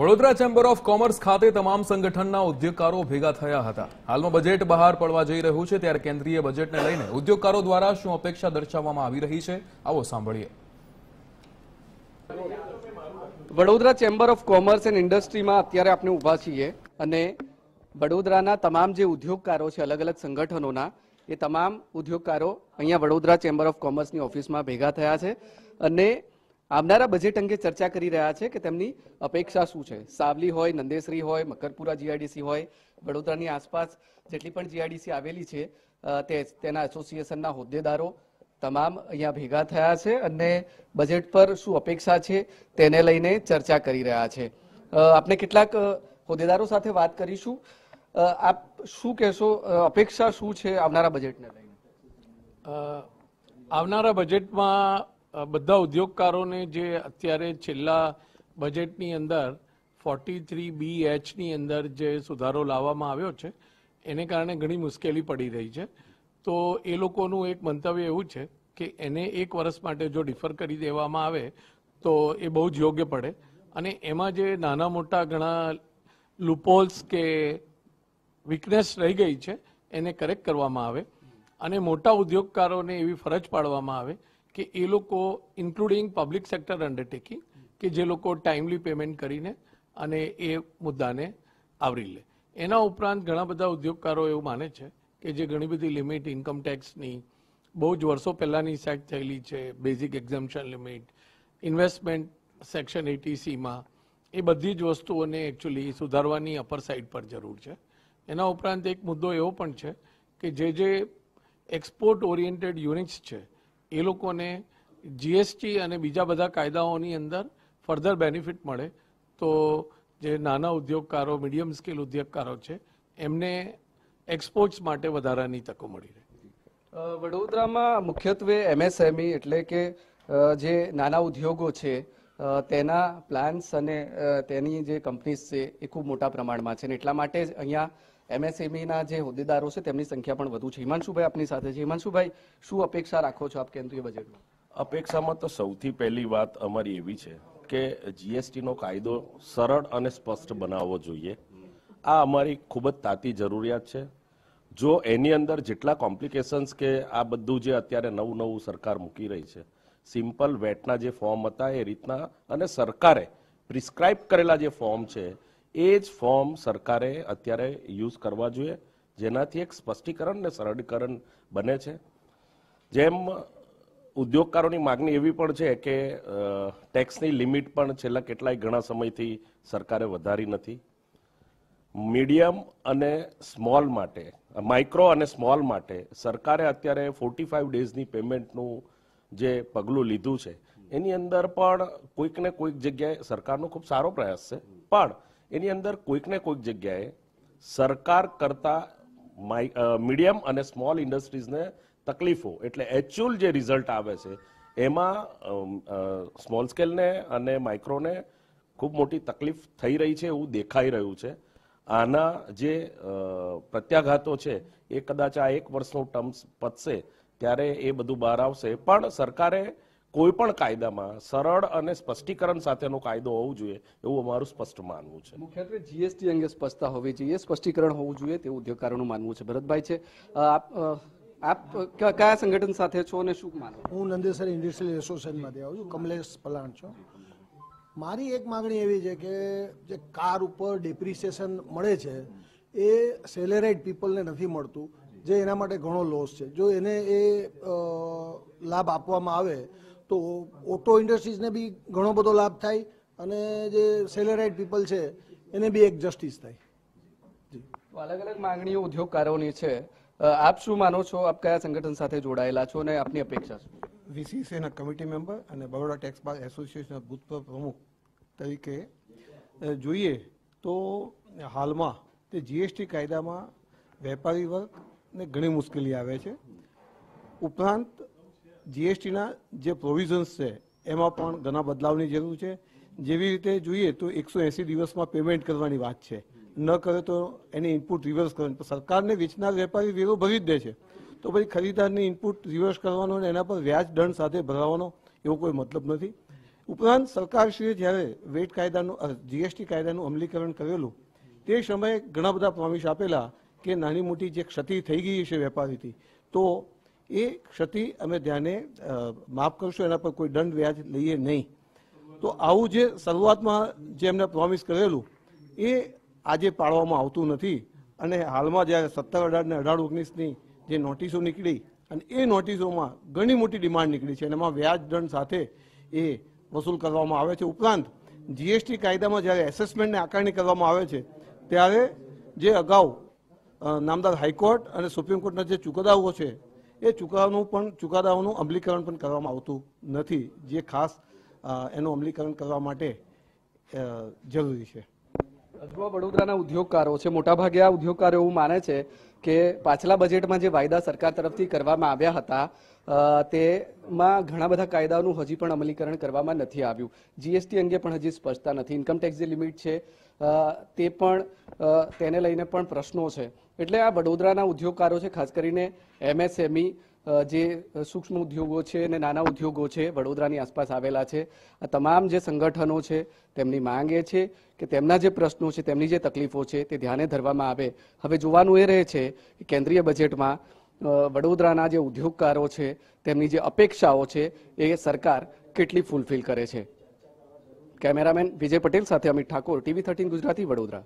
Vadodara chamber of commerce ખાતે તમામ સંગઠનના ઉદ્યોગકારો ભેગા થયા હતા હાલમાં બજેટ બહાર પડવા જઈ રહ્યું છે ત્યારે કેન્દ્રીય બજેટને લઈને ઉદ્યોગકારો દ્વારા શું અપેક્ષા દર્શાવવામાં આવી રહી છે આવો સાંભળીએ Vadodara chamber of commerce and ઇન્ડસ્ટ્રીમાં અત્યારે આપણે ઊભા છીએ અને વડોદરાના તમામ જે ઉદ્યોગકારો છે અલગ અલગ સંગઠનોના એ તમામ ઉદ્યોગકારો અહીંયા વડોદરા ચેમ્બર ઓફ કોમર્સની ઓફિસમાં ભેગા થયા છે અને આવનારા બજેટ અંગે ચર્ચા કરી રહ્યા છે કે તેમની અપેક્ષા શું છે સાવલી હોય નંદેસરી હોય મકરપુરા જીઆઈડીસી હોય વડોદરાની આસપાસ જેટલી પણ જીઆઈડીસી આવેલી છે તે તેના એસોસિએશનના હોદ્દેદારો તમામ અહીંયા ભેગા થયા છે અને બજેટ પર શું અપેક્ષા છે તેને લઈને ચર્ચા કરી રહ્યા છે આપણે કેટલાક હોદ્દેદારો સાથે વાત કરીશું આપ શું કહેશો અપેક્ષા શું છે આવનારા બજેટને લઈને આવનારા બજેટમાં બધા ઉદ્યોગકારોને જે અત્યારે છેલ્લા બજેટની અંદર ફોર્ટી થ્રી બી એચની અંદર જે સુધારો લાવવામાં આવ્યો છે એને કારણે ઘણી મુશ્કેલી પડી રહી છે તો એ લોકોનું એક મંતવ્ય એવું છે કે એને એક વર્ષ માટે જો ડિફર કરી દેવામાં આવે તો એ બહુ જ યોગ્ય પડે અને એમાં જે નાના મોટા ઘણા લુપોલ્સ કે વીકનેસ રહી ગઈ છે એને કરેક્ટ કરવામાં આવે અને મોટા ઉદ્યોગકારોને એવી ફરજ પાડવામાં આવે કે એ લોકો ઇન્ક્લુડિંગ પબ્લિક સેક્ટર અન્ડરટેકિંગ કે જે લોકો ટાઈમલી પેમેન્ટ કરીને અને એ મુદ્દાને આવરી લે એના ઉપરાંત ઘણા બધા ઉદ્યોગકારો એવું માને છે કે જે ઘણી બધી લિમિટ ઇન્કમટેક્સની બહુ જ વર્ષો પહેલાંની સેટ થયેલી છે basic exemption limit investment section એટીસીમાં એ બધી જ વસ્તુઓને એકચ્યુઅલી સુધારવાની અપર સાઇડ પર જરૂર છે એના ઉપરાંત એક મુદ્દો એવો પણ છે કે જે જે એક્સપોર્ટ ઓરિએન્ટેડ યુનિટ્સ છે એ લોકોને જીએસટી અને બીજા બધા કાયદાઓની અંદર ફર્ધર બેનિફિટ મળે તો જે નાના ઉદ્યોગકારો મીડિયમ સ્કેલ ઉદ્યોગકારો છે એમને એક્સપોર્ટ્સ માટે વધારાની તકો મળી રહે વડોદરામાં મુખ્યત્વે એમએસએમઈ e એટલે કે જે નાના ઉદ્યોગો છે તેના પ્લાન્સ અને તેની જે કંપનીઝ છે એ ખૂબ મોટા પ્રમાણમાં છે અને એટલા માટે જ અહીંયા એમએસએમઈના જે હોદ્દેદારો છે તેમની સંખ્યા પણ વધુ છે હિમાંશુભાઈ આપની સાથે છે હિમાંશુભાઈ શું અપેક્ષા રાખો છો આપ કેન્દ્રીય બજેટમાં અપેક્ષામાં તો સૌથી પહેલી વાત અમારી એવી છે કે જીએસટીનો કાયદો સરળ અને સ્પષ્ટ બનાવવો જોઈએ આ અમારી ખૂબ જ તાતી જરૂરિયાત છે જો એની અંદર જેટલા કોમ્પ્લિકેશન્સ કે આ બધું જે અત્યારે નવું નવું સરકાર મૂકી રહી છે સિમ્પલ વેટના જે ફોર્મ હતા એ રીતના અને સરકારે પ્રિસ્ક્રાઇબ કરેલા જે ફોર્મ છે એ જ ફોર્મ સરકારે અત્યારે યુઝ કરવા જોઈએ જેનાથી એક સ્પષ્ટીકરણ ને સરળીકરણ બને છે જેમ ઉદ્યોગકારોની માગણી એવી પણ છે કે ટેક્સની લિમિટ પણ છેલ્લા કેટલાય ઘણા સમયથી સરકારે વધારી નથી મીડિયમ અને સ્મોલ માટે માઇક્રો અને સ્મોલ માટે સરકારે અત્યારે ફોર્ટી ફાઇવ ડેઝની પેમેન્ટનું જે પગલું લીધું છે એની અંદર પણ કોઈક ને કોઈક જગ્યાએ સરકારનો ખૂબ સારો પ્રયાસ છે પણ એની અંદર કોઈકને કોઈક જગ્યાએ સરકાર કરતા મીડિયમ અને સ્મોલ ઇન્ડસ્ટ્રીઝને તકલીફો એટલે એકચ્યુઅલ જે રિઝલ્ટ આવે છે એમાં સ્મોલ સ્કેલને અને માઇક્રોને ખૂબ મોટી તકલીફ થઈ રહી છે એવું દેખાઈ રહ્યું છે આના જે પ્રત્યાઘાતો છે એ કદાચ આ એક વર્ષનું ટર્મ્સ પતશે ત્યારે એ બધું બહાર આવશે પણ સરકારે કોઈપણ કાયદામાં સરળ અને સ્પષ્ટીકરણ સાથેનો કાયદો હોવો જોઈએ એવું અમારું સ્પષ્ટ માનવું છે મુખ્યત્વે જીએસટી અંગે સ્પષ્ટતા હોવી જોઈએ સ્પષ્ટીકરણ હોવું જોઈએ તેવું ઉદ્યોગકારોનું માનવું છે ભરતભાઈ છે આપ આપ કયા સંગઠન સાથે છો અને શું માનો હું નંદેસર ઇન્ડસ્ટ્રીયલ એસોસિએશનમાંથી આવું છું કમલેશ પલાણ છું મારી એક માગણી એવી છે કે જે કાર ઉપર ડેપ્રિસિએશન મળે છે એ સેલેરાઇડ પીપલને નથી મળતું જે એના માટે ઘણો લોસ છે જો એને એ લાભ આપવામાં આવે તો ઓટો ઇન્ડસ્ટ્રીઝને બી ઘણો બધો લાભ થાય અને જે સેલેરાઇડ પીપલ છે એને બી એક જસ્ટિસ થાય અલગ અલગ માંગણીઓ ઉદ્યોગકારોની છે આપ શું માનો છો આપ કયા સંગઠન સાથે જોડાયેલા છો અને આપની અપેક્ષા છે વીસીસીના કમિટી મેમ્બર અને બરોડા ટેક્સ ટેક્સપાઇલ એસોસિએશન ભૂતપૂર્વ પ્રમુખ તરીકે જોઈએ તો હાલમાં તે જીએસટી કાયદામાં વેપારી વર્ગને ઘણી મુશ્કેલી આવે છે ઉપરાંત જીએસટીના જે પ્રોવિઝન્સ છે એમાં પણ ઘણા બદલાવની જરૂર છે જેવી રીતે જોઈએ તો એકસો એંસી દિવસમાં પેમેન્ટ કરવાની વાત છે ન કરે તો એની ઇનપુટ રિવર્સ કરવાની સરકારને વેચનાર વેપારી વેરો ભરી જ દે છે તો પછી ખરીદારની ઇનપુટ રિવર્સ કરવાનો અને એના પર વ્યાજ દંડ સાથે ભરાવાનો એવો કોઈ મતલબ નથી ઉપરાંત સરકારશ્રીએ જ્યારે વેટ કાયદાનું જીએસટી કાયદાનું અમલીકરણ કરેલું તે સમયે ઘણા બધા પ્રોમિસ આપેલા કે નાની મોટી જે ક્ષતિ થઈ ગઈ છે વેપારીથી તો એ ક્ષતિ અમે ધ્યાને માફ કરશું એના પર કોઈ દંડ વ્યાજ લઈએ નહીં તો આવું જે શરૂઆતમાં જે એમને પ્રોમિસ કરેલું એ આજે પાળવામાં આવતું નથી અને હાલમાં જ્યારે સત્તર અઢાર ને અઢાર ઓગણીસની જે નોટિસો નીકળી અને એ નોટિસોમાં ઘણી મોટી ડિમાન્ડ નીકળી છે અને એમાં વ્યાજ દંડ સાથે એ વસૂલ કરવામાં આવે છે ઉપરાંત જીએસટી કાયદામાં જ્યારે એસેસમેન્ટને આકારણી કરવામાં આવે છે ત્યારે જે અગાઉ નામદાર હાઈકોર્ટ અને સુપ્રીમ કોર્ટના જે ચુકાદાઓ છે એ ચુકાદાનું પણ ચુકાદાઓનું અમલીકરણ પણ કરવામાં આવતું નથી જે ખાસ એનું અમલીકરણ કરવા માટે જરૂરી છે અજવા વડોદરાના ઉદ્યોગકારો છે મોટાભાગે આ ઉદ્યોગકારો એવું માને છે કે પાછલા બજેટમાં જે વાયદા સરકાર તરફથી કરવામાં આવ્યા હતા તેમાં ઘણા બધા કાયદાઓનું હજી પણ અમલીકરણ કરવામાં નથી આવ્યું જીએસટી અંગે પણ હજી સ્પષ્ટતા નથી ઇન્કમટેક્સ જે લિમિટ છે તે પણ તેને લઈને પણ પ્રશ્નો છે એટલે આ વડોદરાના ઉદ્યોગકારો છે ખાસ કરીને એમએસએમઈ જે સૂક્ષ્મ ઉદ્યોગો છે અને નાના ઉદ્યોગો છે વડોદરાની આસપાસ આવેલા છે આ તમામ જે સંગઠનો છે તેમની માંગ એ છે કે તેમના જે પ્રશ્નો છે તેમની જે તકલીફો છે તે ધ્યાને ધરવામાં આવે હવે જોવાનું એ રહે છે કે કેન્દ્રીય બજેટમાં વડોદરાના જે ઉદ્યોગકારો છે તેમની જે અપેક્ષાઓ છે એ સરકાર કેટલી ફૂલફિલ કરે છે કેમેરામેન વિજય પટેલ સાથે અમિત ઠાકોર ટીવી થર્ટીન ગુજરાતી વડોદરા